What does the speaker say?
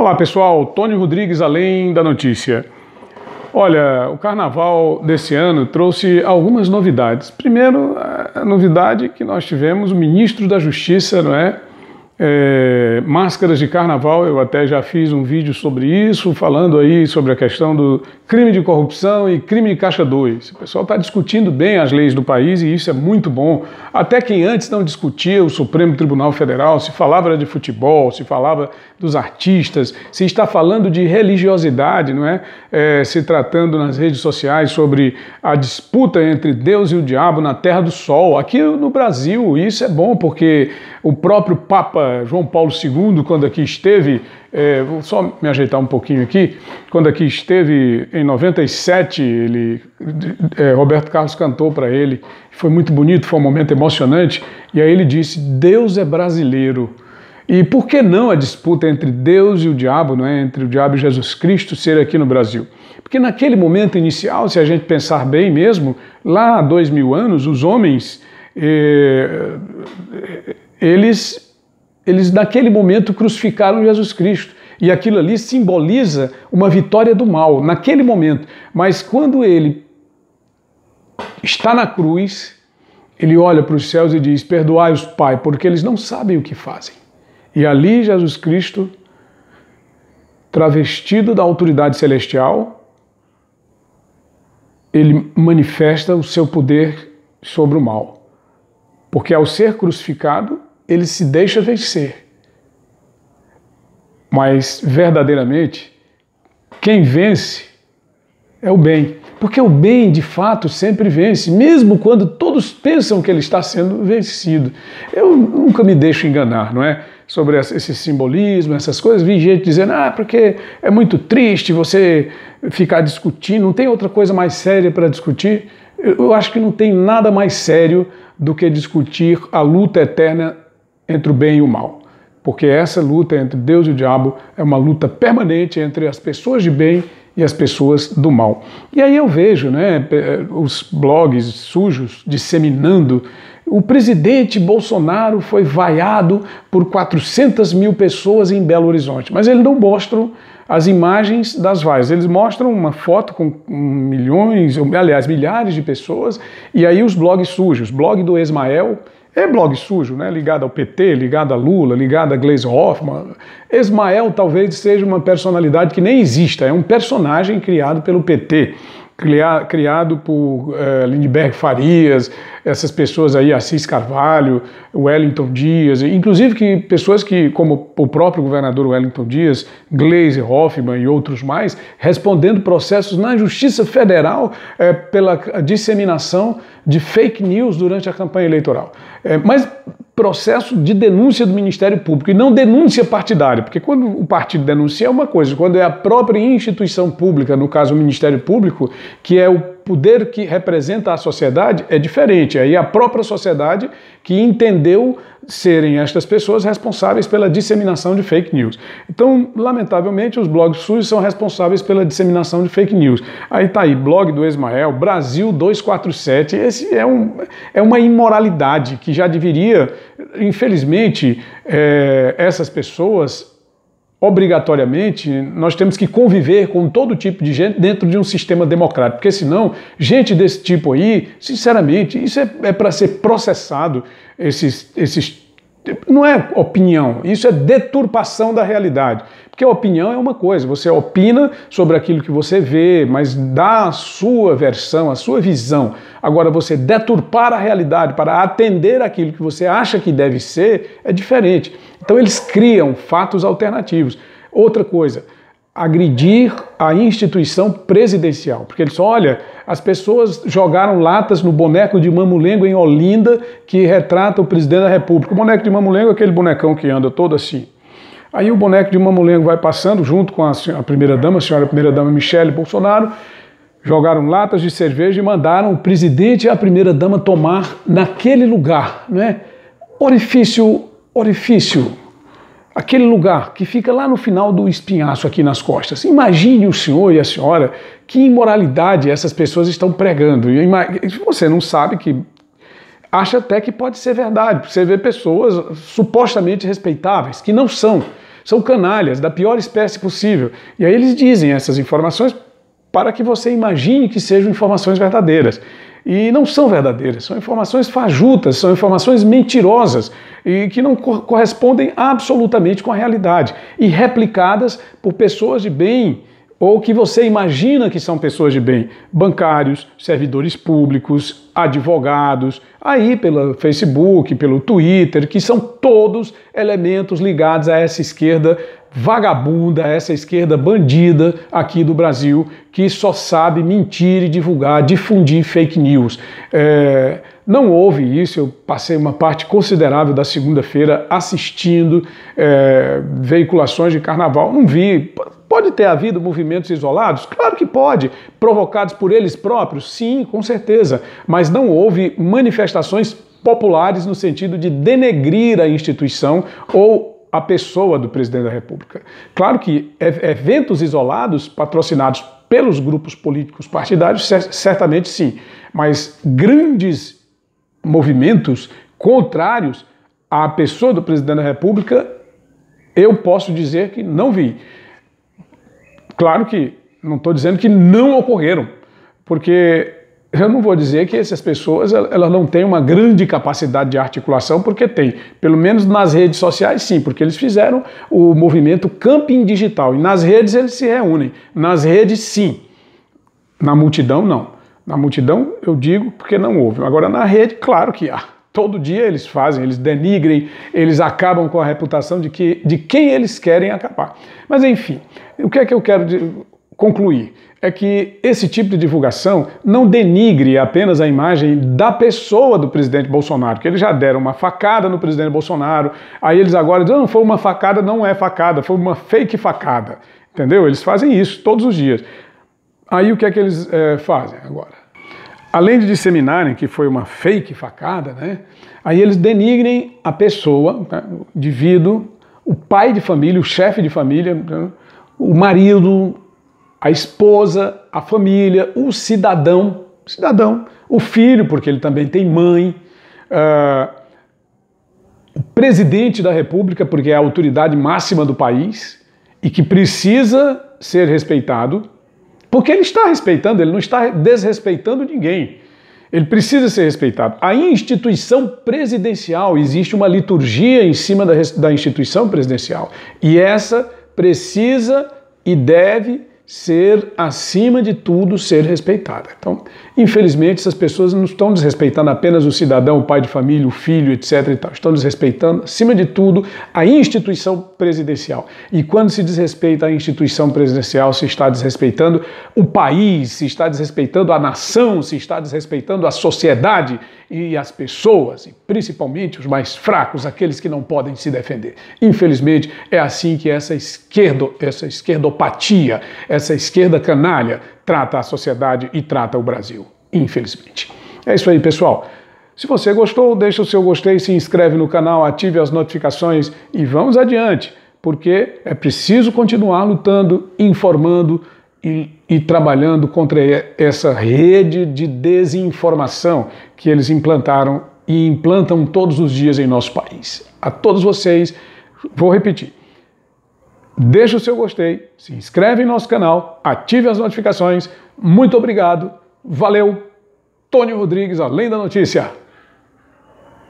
Olá pessoal, Tony Rodrigues, além da notícia. Olha, o carnaval desse ano trouxe algumas novidades. Primeiro, a novidade é que nós tivemos o ministro da Justiça, não é? É, máscaras de carnaval, eu até já fiz um vídeo sobre isso, falando aí sobre a questão do crime de corrupção e crime de caixa 2. O pessoal está discutindo bem as leis do país e isso é muito bom. Até quem antes não discutia o Supremo Tribunal Federal, se falava de futebol, se falava dos artistas, se está falando de religiosidade, não é? é se tratando nas redes sociais sobre a disputa entre Deus e o diabo na Terra do Sol. Aqui no Brasil, isso é bom porque o próprio Papa João Paulo II, quando aqui esteve, é, vou só me ajeitar um pouquinho aqui, quando aqui esteve em 97, ele, é, Roberto Carlos cantou para ele, foi muito bonito, foi um momento emocionante, e aí ele disse: Deus é brasileiro. E por que não a disputa entre Deus e o diabo, não é? entre o diabo e Jesus Cristo, ser aqui no Brasil? Porque naquele momento inicial, se a gente pensar bem mesmo, lá há dois mil anos, os homens, eh, eles eles naquele momento crucificaram Jesus Cristo. E aquilo ali simboliza uma vitória do mal, naquele momento. Mas quando ele está na cruz, ele olha para os céus e diz: Perdoai-os, Pai, porque eles não sabem o que fazem. E ali Jesus Cristo, travestido da autoridade celestial, ele manifesta o seu poder sobre o mal. Porque ao ser crucificado, ele se deixa vencer. Mas verdadeiramente, quem vence é o bem. Porque o bem, de fato, sempre vence, mesmo quando todos pensam que ele está sendo vencido. Eu nunca me deixo enganar, não é? Sobre esse simbolismo, essas coisas. Vi gente dizendo, ah, porque é muito triste você ficar discutindo, não tem outra coisa mais séria para discutir. Eu acho que não tem nada mais sério do que discutir a luta eterna entre o bem e o mal. Porque essa luta entre Deus e o diabo é uma luta permanente entre as pessoas de bem e as pessoas do mal. E aí eu vejo né, eh, os blogs sujos disseminando. O presidente Bolsonaro foi vaiado por 400 mil pessoas em Belo Horizonte, mas eles não mostram as imagens das vaias. Eles mostram uma foto com milhões, aliás, milhares de pessoas, e aí os blogs sujos, blog do Ismael, é blog sujo, né? ligado ao PT, ligado a Lula, ligado a Gleisi Hoffmann. Ismael talvez seja uma personalidade que nem exista, é um personagem criado pelo PT criado por uh, Lindbergh Farias, essas pessoas aí, Assis Carvalho, Wellington Dias, inclusive que pessoas que, como o próprio governador Wellington Dias, Glaze Hoffman e outros mais, respondendo processos na Justiça Federal eh, pela disseminação de fake news durante a campanha eleitoral. Eh, mas processo de denúncia do Ministério Público e não denúncia partidária, porque quando o partido denuncia é uma coisa, quando é a própria instituição pública, no caso o Ministério Público, que é o poder que representa a sociedade é diferente. Aí a própria sociedade que entendeu serem estas pessoas responsáveis pela disseminação de fake news. Então, lamentavelmente, os blogs SUS são responsáveis pela disseminação de fake news. Aí tá aí, blog do Ismael, Brasil 247. Esse é, um, é uma imoralidade que já deveria, infelizmente, é, essas pessoas obrigatoriamente, nós temos que conviver com todo tipo de gente dentro de um sistema democrático, porque senão, gente desse tipo aí, sinceramente, isso é, é para ser processado, esses, esses não é opinião, isso é deturpação da realidade. Porque a opinião é uma coisa, você opina sobre aquilo que você vê, mas dá a sua versão, a sua visão. Agora, você deturpar a realidade para atender aquilo que você acha que deve ser é diferente. Então, eles criam fatos alternativos. Outra coisa, agredir a instituição presidencial, porque ele disse, olha, as pessoas jogaram latas no boneco de mamulengo em Olinda que retrata o presidente da República. O boneco de mamulengo é aquele bonecão que anda todo assim. Aí o boneco de mamulengo vai passando junto com a, a primeira-dama, a senhora primeira-dama Michele Bolsonaro, jogaram latas de cerveja e mandaram o presidente e a primeira-dama tomar naquele lugar, né? Orifício, orifício, aquele lugar que fica lá no final do espinhaço aqui nas costas. Imagine o senhor e a senhora que imoralidade essas pessoas estão pregando. E você não sabe que acha até que pode ser verdade. Você vê pessoas supostamente respeitáveis que não são, são canalhas da pior espécie possível. E aí eles dizem essas informações para que você imagine que sejam informações verdadeiras e não são verdadeiras, são informações fajutas, são informações mentirosas e que não co correspondem absolutamente com a realidade e replicadas por pessoas de bem ou que você imagina que são pessoas de bem, bancários, servidores públicos, advogados, aí pelo Facebook, pelo Twitter, que são todos elementos ligados a essa esquerda vagabunda, essa esquerda bandida aqui do Brasil que só sabe mentir e divulgar, difundir fake news. É, não houve isso, eu passei uma parte considerável da segunda-feira assistindo é, veiculações de carnaval, não vi. Pode ter havido movimentos isolados? Claro que pode. Provocados por eles próprios? Sim, com certeza. Mas não houve manifestações populares no sentido de denegrir a instituição ou a pessoa do presidente da República. Claro que é, eventos isolados, patrocinados pelos grupos políticos partidários, certamente sim, mas grandes movimentos contrários à pessoa do presidente da República, eu posso dizer que não vi. Claro que não estou dizendo que não ocorreram, porque eu não vou dizer que essas pessoas elas não têm uma grande capacidade de articulação, porque tem. Pelo menos nas redes sociais, sim, porque eles fizeram o movimento camping digital. E nas redes eles se reúnem. Nas redes, sim. Na multidão, não. Na multidão, eu digo porque não houve. Agora, na rede, claro que há. Todo dia eles fazem, eles denigrem, eles acabam com a reputação de, que, de quem eles querem acabar. Mas, enfim, o que é que eu quero dizer? concluir é que esse tipo de divulgação não denigre apenas a imagem da pessoa do presidente Bolsonaro, que eles já deram uma facada no presidente Bolsonaro, aí eles agora dizem, ah, não, foi uma facada, não é facada, foi uma fake facada, entendeu? Eles fazem isso todos os dias. Aí o que é que eles é, fazem agora? Além de disseminarem que foi uma fake facada, né, aí eles denigrem a pessoa, né, o indivíduo, o pai de família, o chefe de família, né, o marido, a esposa, a família, o cidadão, cidadão, o filho, porque ele também tem mãe, uh, o presidente da República, porque é a autoridade máxima do país e que precisa ser respeitado, porque ele está respeitando, ele não está desrespeitando ninguém. Ele precisa ser respeitado. A instituição presidencial, existe uma liturgia em cima da, da instituição presidencial. E essa precisa e deve ser, acima de tudo, ser respeitada. Então, infelizmente, essas pessoas não estão desrespeitando apenas o cidadão, o pai de família, o filho, etc. E tal. Estão desrespeitando, acima de tudo, a instituição presidencial. E quando se desrespeita a instituição presidencial, se está desrespeitando o país, se está desrespeitando a nação, se está desrespeitando a sociedade e as pessoas, e principalmente os mais fracos, aqueles que não podem se defender. Infelizmente, é assim que essa esquerdo, essa esquerdopatia, essa esquerda canalha trata a sociedade e trata o Brasil, infelizmente. É isso aí, pessoal. Se você gostou, deixa o seu gostei, se inscreve no canal, ative as notificações e vamos adiante, porque é preciso continuar lutando, informando e, e trabalhando contra essa rede de desinformação que eles implantaram e implantam todos os dias em nosso país. A todos vocês, vou repetir deixa o seu gostei, se inscreve em nosso canal, ative as notificações. Muito obrigado, valeu! Tony Rodrigues, Além da Notícia.